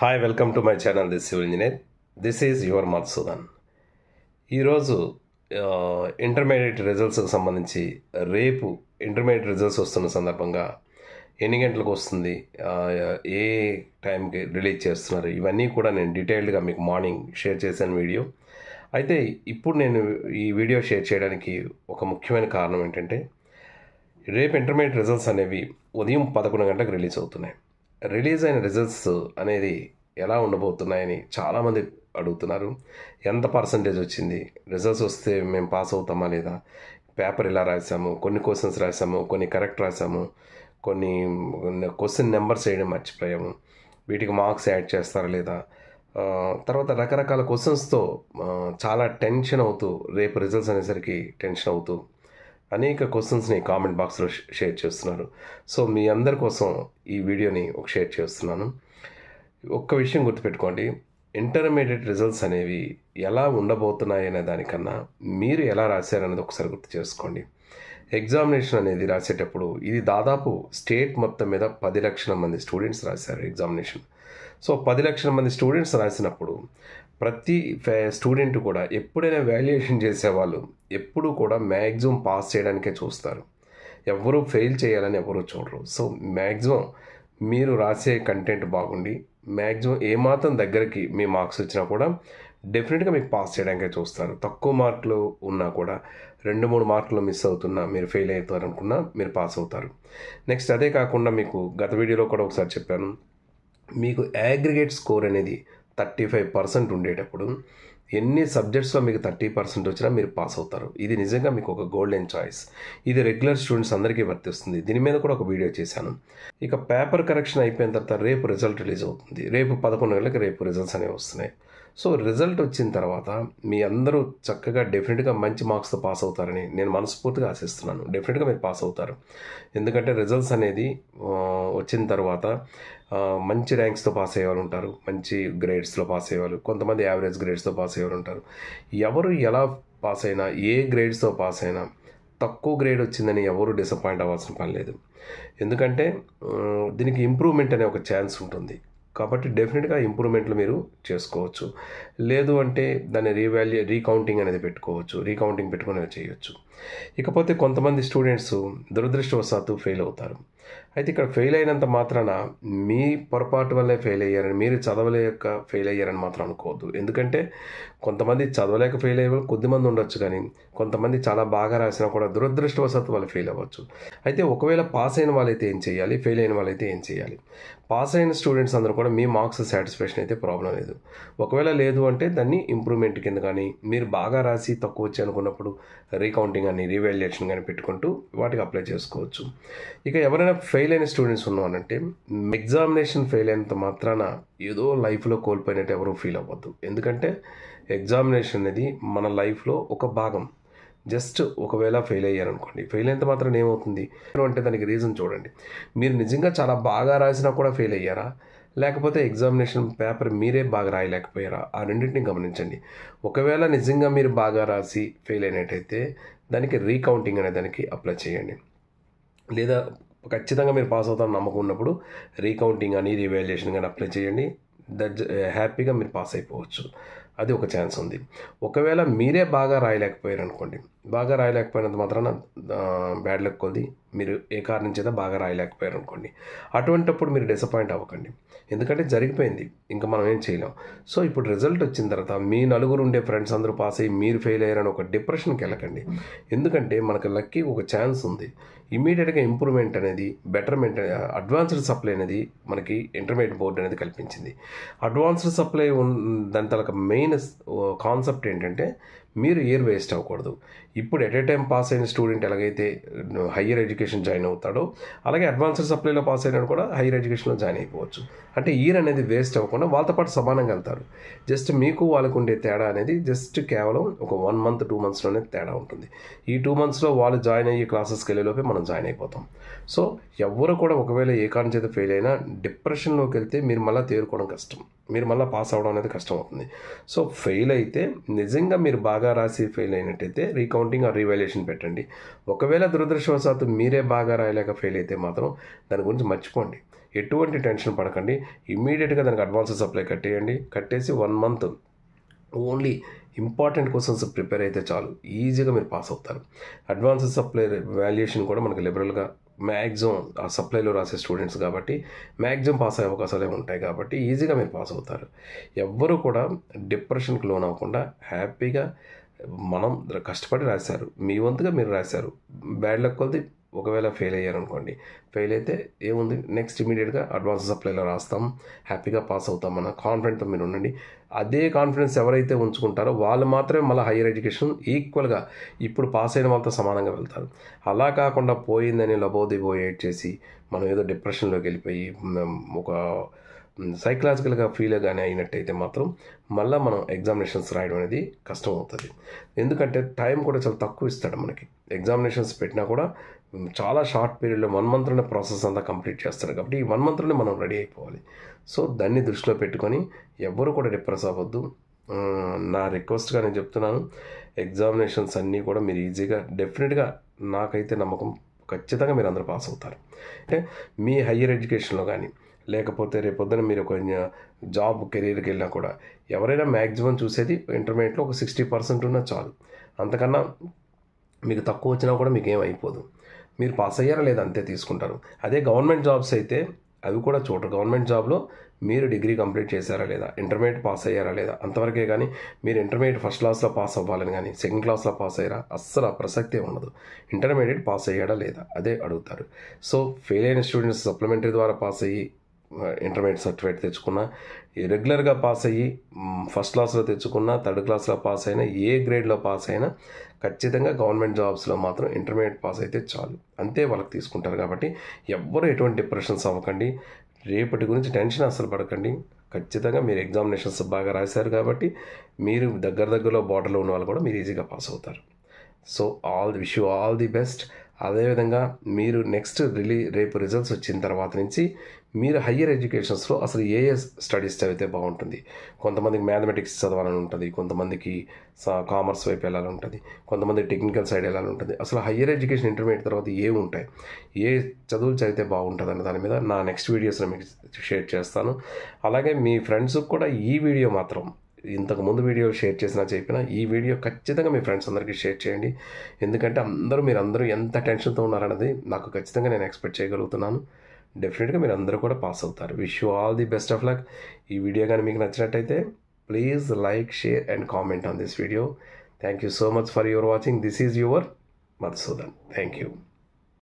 hi welcome to my channel this civil engineer this is your Madhusudan ఈరోజు intermediate రిజల్ట్స్కి సంబంధించి రేపు intermediate results వస్తున్న సందర్భంగా ఎన్ని గంటలకు వస్తుంది ఏ టైంకి రిలీజ్ చేస్తున్నారు ఇవన్నీ కూడా నేను డీటెయిల్డ్గా మీకు మార్నింగ్ షేర్ చేశాను వీడియో అయితే ఇప్పుడు నేను ఈ వీడియో షేర్ చేయడానికి ఒక ముఖ్యమైన కారణం ఏంటంటే రేపు ఇంటర్మీడియట్ రిజల్ట్స్ అనేవి ఉదయం పదకొండు గంటలకు రిలీజ్ అవుతున్నాయి రిలీజ్ అయిన రిజల్ట్స్ అనేది ఎలా ఉండబోతున్నాయని చాలామంది అడుగుతున్నారు ఎంత పర్సంటేజ్ వచ్చింది రిజల్ట్స్ వస్తే మేము పాస్ అవుతామా లేదా పేపర్ ఇలా రాసాము కొన్ని క్వశ్చన్స్ రాసాము కొన్ని కరెక్ట్ రాసాము కొన్ని క్వశ్చన్ నెంబర్స్ వేయడం మర్చిపోయాము వీటికి మార్క్స్ యాడ్ చేస్తారా లేదా తర్వాత రకరకాల క్వశ్చన్స్తో చాలా టెన్షన్ అవుతూ రేపు రిజల్ట్స్ అనేసరికి టెన్షన్ అవుతూ అనేక క్వశ్చన్స్ని కామెంట్ బాక్స్లో షేర్ చేస్తున్నారు సో మీ అందరి కోసం ఈ వీడియోని ఒక షేర్ చేస్తున్నాను ఒక్క విషయం గుర్తుపెట్టుకోండి ఇంటర్మీడియట్ రిజల్ట్స్ అనేవి ఎలా ఉండబోతున్నాయి అనే దానికన్నా మీరు ఎలా రాశారనేది ఒకసారి గుర్తు చేసుకోండి ఎగ్జామినేషన్ అనేది రాసేటప్పుడు ఇది దాదాపు స్టేట్ మొత్తం మీద పది లక్షల మంది స్టూడెంట్స్ రాశారు ఎగ్జామినేషన్ సో పది లక్షల మంది స్టూడెంట్స్ రాసినప్పుడు ప్రతి స్టూడెంట్ కూడా ఎప్పుడైనా వాల్యుయేషన్ చేసేవాళ్ళు ఎప్పుడు కూడా మ్యాక్సిమం పాస్ చేయడానికే చూస్తారు ఎవరు ఫెయిల్ చేయాలని ఎవరు చూడరు సో మ్యాక్సిమం మీరు రాసే కంటెంట్ బాగుండి మ్యాక్సిమం ఏమాత్రం దగ్గరికి మీ మార్క్స్ వచ్చినా కూడా డెఫినెట్గా మీకు పాస్ చేయడానికే చూస్తారు తక్కువ మార్కులు ఉన్నా కూడా రెండు మూడు మార్కులు మిస్ అవుతున్నా మీరు ఫెయిల్ అవుతారు అనుకున్నా మీరు పాస్ అవుతారు నెక్స్ట్ అదే కాకుండా మీకు గత వీడియోలో కూడా ఒకసారి చెప్పాను మీకు యాగ్రిగేట్ స్కోర్ అనేది థర్టీ ఫైవ్ పర్సెంట్ ఉండేటప్పుడు ఎన్ని సబ్జెక్ట్స్లో మీకు థర్టీ పర్సెంట్ వచ్చినా మీరు పాస్ అవుతారు ఇది నిజంగా మీకు ఒక గోల్డెన్ చాయిస్ ఇది రెగ్యులర్ స్టూడెంట్స్ అందరికీ వర్తిస్తుంది దీని మీద కూడా ఒక వీడియో చేశాను ఇక పేపర్ కరెక్షన్ అయిపోయిన తర్వాత రేపు రిజల్ట్ రిలీజ్ అవుతుంది రేపు పదకొండు గంటలకు రేపు రిజల్ట్స్ అనేవి వస్తున్నాయి సో రిజల్ట్ వచ్చిన తర్వాత మీ అందరూ చక్కగా డెఫినెట్గా మంచి మార్క్స్తో పాస్ అవుతారని నేను మనస్ఫూర్తిగా ఆశిస్తున్నాను డెఫినెట్గా మీరు పాస్ అవుతారు ఎందుకంటే రిజల్ట్స్ అనేది వచ్చిన తర్వాత మంచి ర్యాంక్స్తో పాస్ అయ్యేవాళ్ళు ఉంటారు మంచి గ్రేడ్స్లో పాస్ అయ్యేవాళ్ళు కొంతమంది యావరేజ్ గ్రేడ్స్తో పాస్ అయ్యేవాళ్ళు ఉంటారు ఎవరు ఎలా పాస్ అయినా ఏ గ్రేడ్స్తో పాస్ అయినా తక్కువ గ్రేడ్ వచ్చిందని ఎవరు డిసప్పాయింట్ అవ్వాల్సిన పని లేదు ఎందుకంటే దీనికి ఇంప్రూవ్మెంట్ అనే ఒక ఛాన్స్ ఉంటుంది కాబట్టి డెఫినెట్గా ఇంప్రూవ్మెంట్లు మీరు చేసుకోవచ్చు లేదు అంటే దాన్ని రీవాల్యూ రీకౌంటింగ్ అనేది పెట్టుకోవచ్చు రీకౌంటింగ్ పెట్టుకుని చేయవచ్చు ఇకపోతే కొంతమంది స్టూడెంట్స్ దురదృష్టవశాత్తు ఫెయిల్ అవుతారు అయితే ఇక్కడ ఫెయిల్ అయినంత మాత్రాన మీ పొరపాటు వల్లే ఫెయిల్ అయ్యారని మీరు చదవలేక ఫెయిల్ అయ్యారని మాత్రం అనుకోవద్దు ఎందుకంటే కొంతమంది చదవలేక ఫెయిల్ అయ్యే కొద్దిమంది ఉండొచ్చు కానీ కొంతమంది చాలా బాగా రాసినా కూడా దురదృష్టవశాత్తు వాళ్ళు ఫెయిల్ అవ్వచ్చు అయితే ఒకవేళ పాస్ అయిన వాళ్ళైతే ఏం చేయాలి ఫెయిల్ అయిన వాళ్ళైతే ఏం చేయాలి పాస్ అయిన స్టూడెంట్స్ అందరూ కూడా మీ మార్క్స్ సాటిస్ఫాక్షన్ అయితే ప్రాబ్లం లేదు ఒకవేళ లేదు అంటే దాన్ని ఇంప్రూవ్మెంట్ కింద కానీ మీరు బాగా రాసి తక్కువ వచ్చి అనుకున్నప్పుడు రీకౌంటింగ్ కానీ రీవాల్యుయేషన్ కానీ పెట్టుకుంటూ వాటికి అప్లై చేసుకోవచ్చు ఇక ఎవరైనా ఫెయిల్ అయిన స్టూడెంట్స్ ఉన్నామనంటే ఎగ్జామినేషన్ ఫెయిల్ అయినంత మాత్రాన ఏదో లైఫ్లో కోల్పోయినట్టు ఎవరూ ఫీల్ అవ్వద్దు ఎందుకంటే ఎగ్జామినేషన్ అనేది మన లైఫ్లో ఒక భాగం జస్ట్ ఒకవేళ ఫెయిల్ అయ్యారనుకోండి ఫెయిల్ అయినంత మాత్రం ఏమవుతుంది అంటే దానికి రీజన్ చూడండి మీరు నిజంగా చాలా బాగా రాసినా కూడా ఫెయిల్ అయ్యారా లేకపోతే ఎగ్జామినేషన్ పేపర్ మీరే బాగా రాయలేకపోయారా ఆ రెండింటిని గమనించండి ఒకవేళ నిజంగా మీరు బాగా రాసి ఫెయిల్ అయినట్టయితే దానికి రీకౌంటింగ్ అనే దానికి అప్లై చేయండి లేదా ఖచ్చితంగా మీరు పాస్ అవుతారని నమ్మకం ఉన్నప్పుడు రీకౌంటింగ్ కానీ రీవాల్యుయేషన్ కానీ అప్లై చేయండి దట్ eh, హ్యాపీగా మీరు పాస్ అయిపోవచ్చు అది ఒక ఛాన్స్ ఉంది ఒకవేళ మీరే బాగా రాయలేకపోయారు అనుకోండి బాగా రాయలేకపోయినంత మాత్రాన బ్యాడ్ లక్ కొద్ది మీరు ఏ కారణం చేత బాగా రాయలేకపోయారు అనుకోండి అటువంటప్పుడు మీరు డిసప్పాయింట్ అవ్వకండి ఎందుకంటే జరిగిపోయింది ఇంకా మనం ఏం చేయలేం సో ఇప్పుడు రిజల్ట్ వచ్చిన తర్వాత మీ నలుగురు ఉండే ఫ్రెండ్స్ అందరూ పాస్ అయ్యి మీరు ఫెయిల్ అయ్యారని ఒక డిప్రెషన్కి వెళ్ళకండి ఎందుకంటే మనకు లక్కీ ఒక ఛాన్స్ ఉంది ఇమీడియట్గా ఇంప్రూవ్మెంట్ అనేది బెటర్మెంట్ అడ్వాన్స్డ్ సప్లై అనేది మనకి ఇంటర్మీడియట్ బోర్డు అనేది కల్పించింది అడ్వాన్స్డ్ సప్లై దాని తలక మెయిన్ కాన్సెప్ట్ ఏంటంటే మీరు ఇయర్ వేస్ట్ అవ్వకూడదు ఇప్పుడు ఎట్ ఏ టైం పాస్ అయిన స్టూడెంట్ ఎలాగైతే హయ్యర్ ఎడ్యుకేషన్ జాయిన్ అవుతాడో అలాగే అడ్వాన్స్డ్ సప్లైలో పాస్ అయినా కూడా హయ్యర్ ఎడ్యుకేషన్లో జాయిన్ అయిపోవచ్చు అంటే ఇయర్ అనేది వేస్ట్ అవ్వకుండా వాళ్ళతో పాటు సమానంగా వెళ్తారు జస్ట్ మీకు వాళ్ళకు ఉండే తేడా అనేది జస్ట్ కేవలం ఒక వన్ మంత్ టూ మంత్స్లోనే తేడా ఉంటుంది ఈ టూ మంత్స్లో వాళ్ళు జాయిన్ అయ్యి క్లాసెస్కి వెళ్ళేలోపే మనం జాయిన్ అయిపోతాం సో ఎవరు కూడా ఒకవేళ ఏ కారణం చేత ఫెయిల్ అయినా డిప్రెషన్లోకి వెళ్తే మీరు మళ్ళీ తేరుకోవడం కష్టం మీరు మళ్ళీ పాస్ అవ్వడం అనేది కష్టం అవుతుంది సో ఫెయిల్ అయితే నిజంగా మీరు బాగా బాగా రాసి ఫెయిల్ అయినట్టయితే రీకౌంటింగ్ ఆర్ రీవాల్యుయేషన్ పెట్టండి ఒకవేళ దురదృష్టవశాత్తు మీరే బాగా రాయలేక ఫెయిల్ అయితే మాత్రం దాని గురించి మర్చిపోండి ఎటువంటి టెన్షన్ పడకండి ఇమ్మీడియట్గా దానికి అడ్వాన్స్ సప్లై కట్టేయండి కట్టేసి one month only important questions prepare అయితే చాలు ఈజీగా మీరు పాస్ అవుతారు అడ్వాన్స్ సప్లై వాల్యుయేషన్ కూడా మనకి లిబరల్గా మ్యాక్సిమం ఆ సప్లైలో రాసే స్టూడెంట్స్ కాబట్టి మ్యాక్సిమం పాస్ అయ్యే అవకాశాలే ఉంటాయి కాబట్టి ఈజీగా మీరు పాస్ అవుతారు ఎవ్వరూ కూడా డిప్రెషన్కి లోన్ అవ్వకుండా హ్యాపీగా మనం కష్టపడి రాశారు మీ వంతుగా మీరు రాశారు బ్యాడ్ లక్ కొద్ది ఒకవేళ ఫెయిల్ అనుకోండి ఫెయిల్ అయితే ఏముంది నెక్స్ట్ ఇమీడియట్గా అడ్వాన్స్ సప్లైలో రాస్తాం హ్యాపీగా పాస్ అవుతాం అన్న కాన్ఫిడెంట్తో మీరు ఉండండి అదే కాన్ఫిడెన్స్ ఎవరైతే ఉంచుకుంటారో వాళ్ళు మాత్రమే మళ్ళీ హైయర్ ఎడ్యుకేషన్ ఈక్వల్గా ఇప్పుడు పాస్ అయిన వాళ్ళతో సమానంగా వెళ్తారు అలా కాకుండా పోయిందని ఎయిట్ చేసి మనం ఏదో డిప్రెషన్లోకి వెళ్ళిపోయి ఒక సైకలాజికల్గా ఫీల్ కానీ అయినట్టయితే మాత్రం మళ్ళీ మనం ఎగ్జామినేషన్స్ రాయడం అనేది కష్టం అవుతుంది ఎందుకంటే టైం కూడా చాలా తక్కువ ఇస్తాడు మనకి ఎగ్జామినేషన్స్ పెట్టినా కూడా చాలా షార్ట్ పీరియడ్లో వన్ మంత్లోనే ప్రాసెస్ అంతా కంప్లీట్ చేస్తారు కాబట్టి ఈ వన్ మంత్లోనే మనం రెడీ అయిపోవాలి సో దాన్ని దృష్టిలో పెట్టుకొని ఎవ్వరు కూడా డిప్రెస్ అవ్వద్దు నా రిక్వెస్ట్గా నేను చెప్తున్నాను ఎగ్జామినేషన్స్ అన్నీ కూడా మీరు ఈజీగా డెఫినెట్గా నాకైతే నమ్మకం ఖచ్చితంగా మీరు అందరూ పాస్ అవుతారు అంటే మీ హయ్యర్ ఎడ్యుకేషన్లో కానీ లేకపోతే రేపొద్దున మీరు ఒక జాబ్ కెరీర్కి వెళ్ళినా కూడా ఎవరైనా మ్యాక్సిమం చూసేది ఇంటర్మీడియట్లో ఒక సిక్స్టీ పర్సెంట్ ఉన్నా చాలు అంతకన్నా మీకు తక్కువ వచ్చినా కూడా మీకు ఏమైపోదు అయిపోదు మీరు పాస్ అయ్యారా లేదా అంతే తీసుకుంటారు అదే గవర్నమెంట్ జాబ్స్ అయితే అవి కూడా చూడరు గవర్నమెంట్ జాబ్లో మీరు డిగ్రీ కంప్లీట్ చేశారా లేదా ఇంటర్మీడియట్ పాస్ అయ్యారా లేదా అంతవరకే కానీ మీరు ఇంటర్మీడియట్ ఫస్ట్ క్లాస్లో పాస్ అవ్వాలని కానీ సెకండ్ క్లాస్లో పాస్ అయ్యారా అస్సలు ఆ ప్రసక్తే ఉండదు ఇంటర్మీడియట్ పాస్ అయ్యాడా లేదా అదే అడుగుతారు సో ఫెయిల్ అయిన స్టూడెంట్స్ సప్లిమెంటరీ ద్వారా పాస్ అయ్యి ఇంటర్మీడియట్ సర్టిఫికేట్ తెచ్చుకున్నా రెగ్యులర్గా పాస్ అయ్యి ఫస్ట్ క్లాస్లో తెచ్చుకున్నా థర్డ్ క్లాస్లో పాస్ అయినా ఏ గ్రేడ్లో పాస్ అయినా ఖచ్చితంగా గవర్నమెంట్ జాబ్స్లో మాత్రం ఇంటర్మీడియట్ పాస్ అయితే చాలు అంతే వాళ్ళకి తీసుకుంటారు కాబట్టి ఎవ్వరు ఎటువంటి డిప్రెషన్స్ అవ్వకండి రేపటి గురించి టెన్షన్ అసలు పడకండి ఖచ్చితంగా మీరు ఎగ్జామినేషన్స్ బాగా రాశారు కాబట్టి మీరు దగ్గర దగ్గరలో బార్డర్లో ఉన్న వాళ్ళు కూడా మీరు ఈజీగా పాస్ అవుతారు so all wish you all the best అదేవిధంగా మీరు నెక్స్ట్ రిలీ రేపు రిజల్ట్స్ వచ్చిన తర్వాత నుంచి మీరు హయ్యర్ ఎడ్యుకేషన్స్లో అసలు ఏ ఏ స్టడీస్ చదివితే బాగుంటుంది కొంతమందికి మ్యాథమెటిక్స్ చదవాలని ఉంటుంది కొంతమందికి కామర్స్ వైపు వెళ్ళాలని ఉంటుంది కొంతమంది టెక్నికల్ సైడ్ వెళ్ళాలని ఉంటుంది అసలు హయ్యర్ ఎడ్యుకేషన్ ఇంటర్మీడియట్ తర్వాత ఏ ఉంటాయి ఏ చదువులు చదివితే బాగుంటుంది దాని మీద నా నెక్స్ట్ వీడియోస్ మీకు షేర్ చేస్తాను అలాగే మీ ఫ్రెండ్స్కి కూడా ఈ వీడియో మాత్రం ఇంతకుముందు వీడియో షేర్ చేసినా చెప్పిన ఈ వీడియో ఖచ్చితంగా మీ ఫ్రెండ్స్ అందరికీ షేర్ చేయండి ఎందుకంటే అందరూ మీరు అందరూ ఎంత టెన్షన్తో ఉన్నారన్నది నాకు ఖచ్చితంగా నేను ఎక్స్పెక్ట్ చేయగలుగుతున్నాను డెఫినెట్గా మీరు అందరూ కూడా పాస్ అవుతారు wish you all the best of luck ఈ వీడియో కానీ మీకు నచ్చినట్టయితే please like share and comment on this video thank you so much for your watching this is your Madhusudan thank you